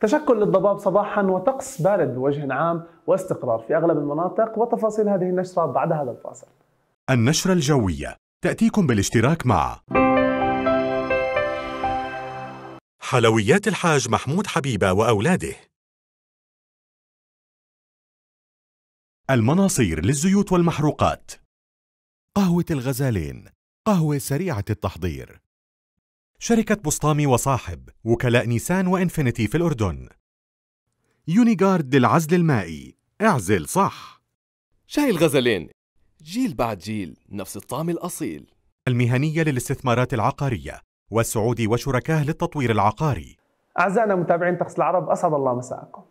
تشكل للضباب صباحا وطقس بارد بوجه عام واستقرار في أغلب المناطق وتفاصيل هذه النشرة بعد هذا الفاصل النشرة الجوية تأتيكم بالاشتراك مع حلويات الحاج محمود حبيبة وأولاده المناصير للزيوت والمحروقات قهوة الغزالين قهوة سريعة التحضير شركة بسطامي وصاحب وكلاء نيسان وإنفينيتي في الأردن يونيغارد للعزل المائي اعزل صح شاي الغزلين جيل بعد جيل نفس الطعم الأصيل المهنية للاستثمارات العقارية والسعودي وشركاه للتطوير العقاري أعزائنا متابعين طقس العرب أسعد الله مساءكم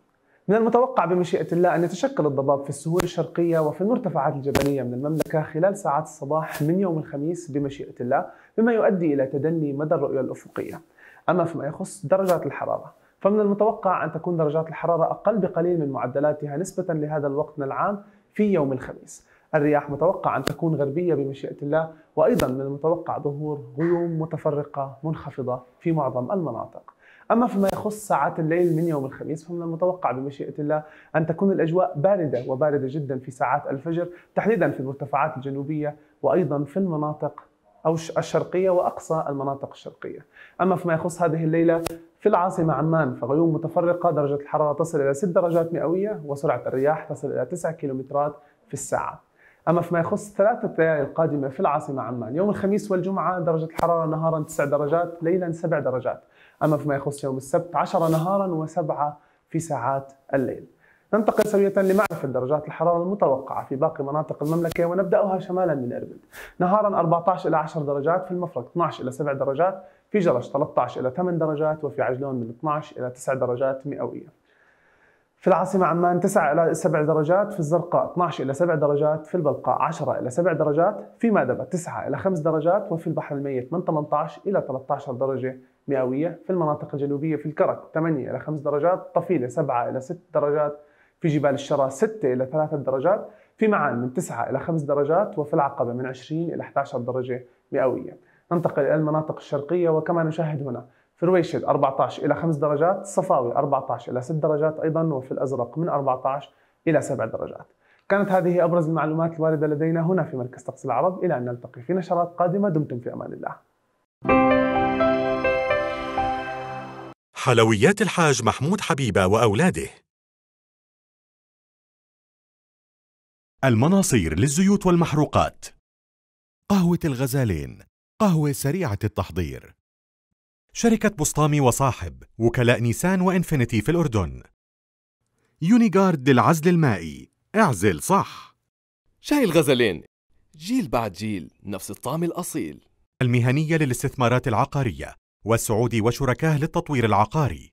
من المتوقع بمشيئة الله أن يتشكل الضباب في السهول الشرقية وفي المرتفعات الجبلية من المملكة خلال ساعات الصباح من يوم الخميس بمشيئة الله مما يؤدي إلى تدني مدى الرؤية الأفقية أما فيما يخص درجات الحرارة فمن المتوقع أن تكون درجات الحرارة أقل بقليل من معدلاتها نسبة لهذا الوقت من العام في يوم الخميس الرياح متوقع أن تكون غربية بمشيئة الله وأيضا من المتوقع ظهور غيوم متفرقة منخفضة في معظم المناطق أما فيما يخص ساعات الليل من يوم الخميس فمن المتوقع بمشيئة الله أن تكون الأجواء باردة وباردة جدا في ساعات الفجر تحديدا في المرتفعات الجنوبية وأيضا في المناطق أو الشرقية وأقصى المناطق الشرقية أما فيما يخص هذه الليلة في العاصمة عمان فغيوم متفرقة درجة الحرارة تصل إلى 6 درجات مئوية وسرعة الرياح تصل إلى 9 كيلومترات في الساعة أما فيما يخص ثلاثة ليالي القادمة في العاصمة عمان يوم الخميس والجمعة درجة الحرارة نهارا 9 درجات ليلا 7 درجات أما فيما يخص يوم السبت 10 نهارا و7 في ساعات الليل ننتقل سوية لمعرفة درجات الحرارة المتوقعة في باقي مناطق المملكة ونبدأها شمالا من إربد نهارا 14 إلى 10 درجات في المفرق 12 إلى 7 درجات في جرش 13 إلى 8 درجات وفي عجلون من 12 إلى 9 درجات مئوية في العاصمة عمان 9 إلى 7 درجات، في الزرقاء 12 إلى 7 درجات، في البلقاء 10 إلى 7 درجات، في مادبة 9 إلى 5 درجات، وفي البحر الميت من 18 إلى 13 درجة مئوية، في المناطق الجنوبية في الكرك 8 إلى 5 درجات، طفيلة 7 إلى 6 درجات، في جبال الشراء 6 إلى 3 درجات، في معان من 9 إلى 5 درجات، وفي العقبة من 20 إلى 11 درجة مئوية. ننتقل إلى المناطق الشرقية وكما نشاهد هنا فرويشد 14 الى 5 درجات صفاوي 14 الى 6 درجات ايضا وفي الازرق من 14 الى 7 درجات كانت هذه ابرز المعلومات الوارده لدينا هنا في مركز طقس العرب الى ان نلتقي في نشرات قادمه دمتم في امان الله حلويات الحاج محمود حبيبه واولاده المناصير للزيوت والمحروقات قهوه الغزالين قهوه سريعه التحضير شركة بسطامي وصاحب وكلاء نيسان وإنفينيتي في الأردن يونيغارد للعزل المائي اعزل صح شاي الغزلين جيل بعد جيل نفس الطعم الأصيل المهنية للاستثمارات العقارية والسعودي وشركاه للتطوير العقاري